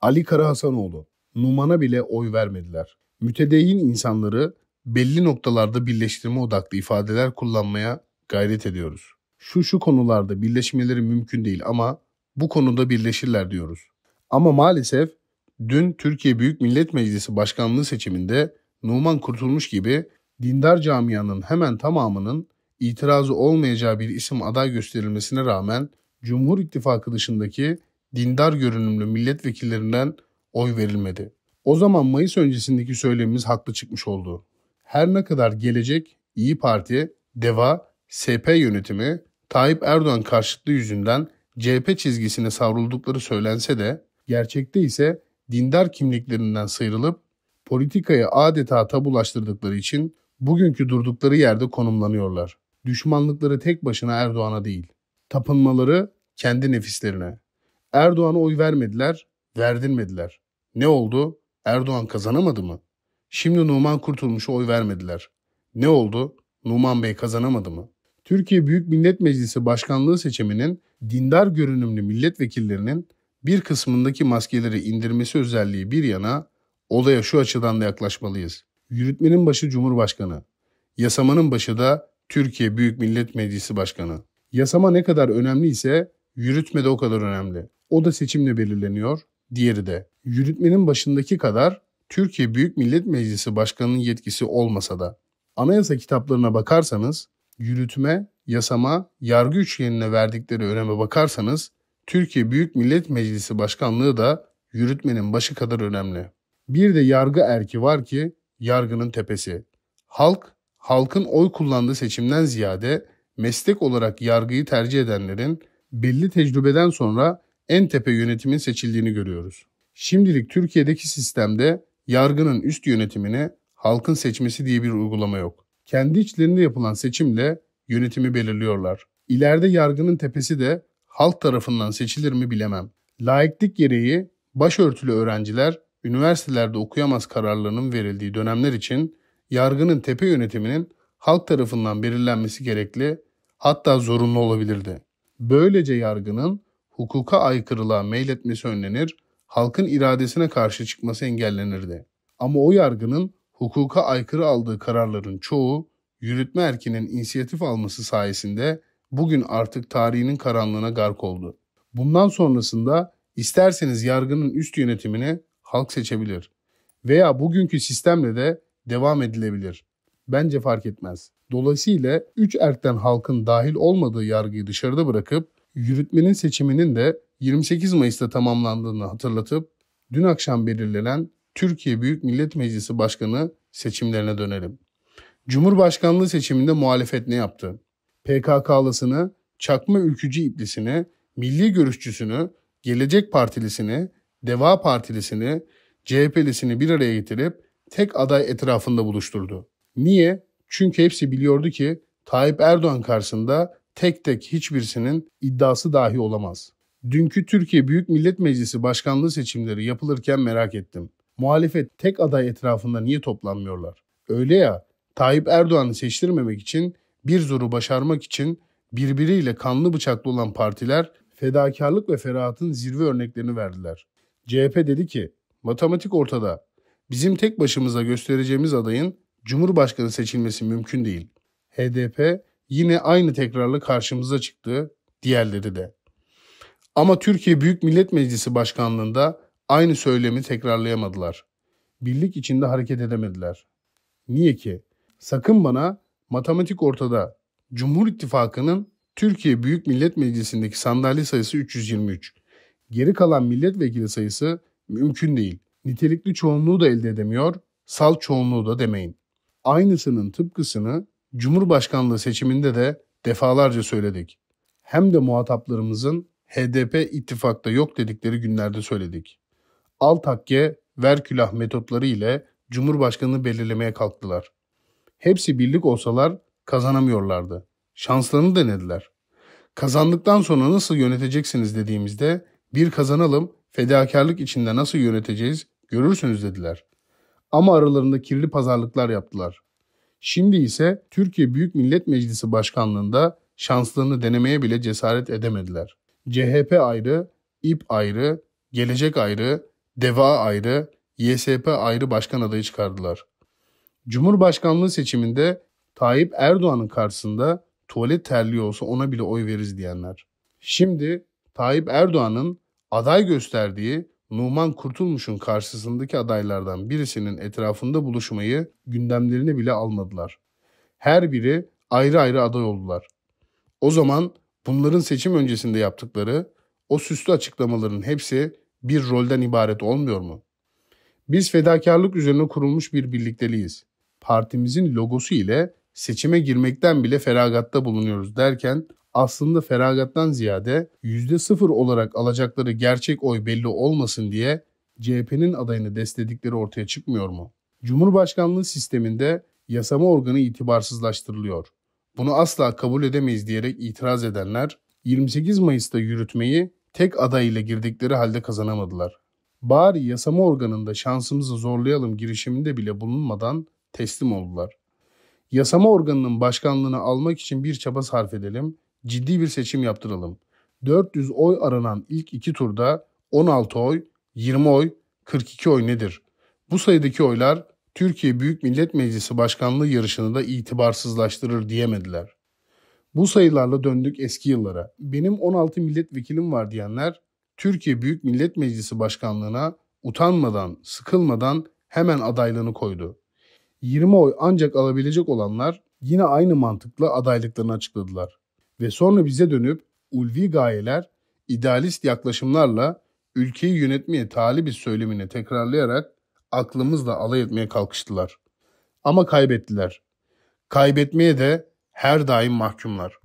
Ali Kara Hasanoğlu, Numan'a bile oy vermediler. Mütedeyyin insanları belli noktalarda birleştirme odaklı ifadeler kullanmaya gayret ediyoruz. Şu şu konularda birleşmeleri mümkün değil ama bu konuda birleşirler diyoruz. Ama maalesef dün Türkiye Büyük Millet Meclisi Başkanlığı seçiminde Numan Kurtulmuş gibi dindar camianın hemen tamamının itirazı olmayacağı bir isim aday gösterilmesine rağmen Cumhur İttifakı dışındaki dindar görünümlü milletvekillerinden oy verilmedi. O zaman Mayıs öncesindeki söylemimiz haklı çıkmış oldu. Her ne kadar gelecek İyi Parti, DEVA, SP yönetimi Tayyip Erdoğan karşıtlığı yüzünden CHP çizgisine savruldukları söylense de gerçekte ise dindar kimliklerinden sıyrılıp politikayı adeta tabulaştırdıkları için bugünkü durdukları yerde konumlanıyorlar. Düşmanlıkları tek başına Erdoğan'a değil, tapınmaları kendi nefislerine. Erdoğan'a oy vermediler, verdirmediler. Ne oldu? Erdoğan kazanamadı mı? Şimdi Numan Kurtulmuş'a oy vermediler. Ne oldu? Numan Bey kazanamadı mı? Türkiye Büyük Millet Meclisi Başkanlığı seçiminin dindar görünümlü milletvekillerinin bir kısmındaki maskeleri indirmesi özelliği bir yana olaya şu açıdan da yaklaşmalıyız. Yürütmenin başı Cumhurbaşkanı, yasamanın başı da Türkiye Büyük Millet Meclisi Başkanı. Yasama ne kadar önemli ise yürütme de o kadar önemli. O da seçimle belirleniyor. Diğeri de yürütmenin başındaki kadar Türkiye Büyük Millet Meclisi Başkanı'nın yetkisi olmasa da anayasa kitaplarına bakarsanız yürütme, yasama, yargı üçgenine verdikleri öneme bakarsanız Türkiye Büyük Millet Meclisi Başkanlığı da yürütmenin başı kadar önemli. Bir de yargı erki var ki yargının tepesi. Halk, halkın oy kullandığı seçimden ziyade meslek olarak yargıyı tercih edenlerin belli tecrübeden sonra en tepe yönetimin seçildiğini görüyoruz. Şimdilik Türkiye'deki sistemde yargının üst yönetimine halkın seçmesi diye bir uygulama yok. Kendi içlerinde yapılan seçimle yönetimi belirliyorlar. İleride yargının tepesi de halk tarafından seçilir mi bilemem. Laiklik gereği başörtülü öğrenciler üniversitelerde okuyamaz kararlarının verildiği dönemler için yargının tepe yönetiminin halk tarafından belirlenmesi gerekli hatta zorunlu olabilirdi. Böylece yargının hukuka aykırılığa meyletmesi önlenir, halkın iradesine karşı çıkması engellenirdi. Ama o yargının hukuka aykırı aldığı kararların çoğu yürütme erkinin inisiyatif alması sayesinde bugün artık tarihinin karanlığına gark oldu. Bundan sonrasında isterseniz yargının üst yönetimini halk seçebilir veya bugünkü sistemle de devam edilebilir. Bence fark etmez. Dolayısıyla üç erkten halkın dahil olmadığı yargıyı dışarıda bırakıp yürütmenin seçiminin de 28 Mayıs'ta tamamlandığını hatırlatıp dün akşam belirlenen Türkiye Büyük Millet Meclisi Başkanı seçimlerine dönelim. Cumhurbaşkanlığı seçiminde muhalefet ne yaptı? PKK'lısını, çakma ülkücü iplisini, milli görüşçüsünü, gelecek partilisini, deva partilisini, CHP'lisini bir araya getirip tek aday etrafında buluşturdu. Niye? Çünkü hepsi biliyordu ki Tayyip Erdoğan karşısında tek tek hiçbirisinin iddiası dahi olamaz. Dünkü Türkiye Büyük Millet Meclisi başkanlığı seçimleri yapılırken merak ettim. Muhalefet tek aday etrafında niye toplanmıyorlar? Öyle ya, Tayyip Erdoğan'ı seçtirmemek için, bir zoru başarmak için birbiriyle kanlı bıçaklı olan partiler fedakarlık ve ferahatın zirve örneklerini verdiler. CHP dedi ki, matematik ortada. Bizim tek başımıza göstereceğimiz adayın Cumhurbaşkanı seçilmesi mümkün değil. HDP yine aynı tekrarla karşımıza çıktı diğerleri de. Ama Türkiye Büyük Millet Meclisi Başkanlığında aynı söylemi tekrarlayamadılar. Birlik içinde hareket edemediler. Niye ki? Sakın bana matematik ortada. Cumhur İttifakı'nın Türkiye Büyük Millet Meclisi'ndeki sandalye sayısı 323. Geri kalan milletvekili sayısı mümkün değil. Nitelikli çoğunluğu da elde edemiyor, sal çoğunluğu da demeyin. Aynısının tıpkısını Cumhurbaşkanlığı seçiminde de defalarca söyledik. Hem de muhataplarımızın HDP ittifakta yok dedikleri günlerde söyledik. Altakke, Verkülah metotları ile Cumhurbaşkanını belirlemeye kalktılar. Hepsi birlik olsalar kazanamıyorlardı. Şanslarını denediler. Kazandıktan sonra nasıl yöneteceksiniz dediğimizde bir kazanalım, fedakarlık içinde nasıl yöneteceğiz görürsünüz dediler. Ama aralarında kirli pazarlıklar yaptılar. Şimdi ise Türkiye Büyük Millet Meclisi Başkanlığında şanslarını denemeye bile cesaret edemediler. CHP ayrı, İP ayrı, Gelecek ayrı, DEVA ayrı, YSP ayrı başkan adayı çıkardılar. Cumhurbaşkanlığı seçiminde Tayyip Erdoğan'ın karşısında tuvalet terliği olsa ona bile oy veririz diyenler. Şimdi Tayyip Erdoğan'ın aday gösterdiği Numan Kurtulmuş'un karşısındaki adaylardan birisinin etrafında buluşmayı gündemlerine bile almadılar. Her biri ayrı ayrı aday oldular. O zaman bunların seçim öncesinde yaptıkları o süslü açıklamaların hepsi bir rolden ibaret olmuyor mu? Biz fedakarlık üzerine kurulmuş bir birlikteliğiz. Partimizin logosu ile seçime girmekten bile feragatta bulunuyoruz derken aslında feragattan ziyade %0 olarak alacakları gerçek oy belli olmasın diye CHP'nin adayını destekledikleri ortaya çıkmıyor mu? Cumhurbaşkanlığı sisteminde yasama organı itibarsızlaştırılıyor. Bunu asla kabul edemeyiz diyerek itiraz edenler 28 Mayıs'ta yürütmeyi tek aday ile girdikleri halde kazanamadılar. Bari yasama organında şansımızı zorlayalım girişiminde bile bulunmadan teslim oldular. Yasama organının başkanlığını almak için bir çaba sarf edelim ciddi bir seçim yaptıralım. 400 oy aranan ilk iki turda 16 oy, 20 oy, 42 oy nedir? Bu sayıdaki oylar Türkiye Büyük Millet Meclisi başkanlığı yarışını da itibarsızlaştırır diyemediler. Bu sayılarla döndük eski yıllara. Benim 16 milletvekilim var diyenler Türkiye Büyük Millet Meclisi başkanlığına utanmadan, sıkılmadan hemen adaylığını koydu. 20 oy ancak alabilecek olanlar yine aynı mantıkla adaylıklarını açıkladılar ve sonra bize dönüp ulvi gayeler, idealist yaklaşımlarla ülkeyi yönetmeye bir söylemini tekrarlayarak aklımızla alay etmeye kalkıştılar. Ama kaybettiler. Kaybetmeye de her daim mahkumlar.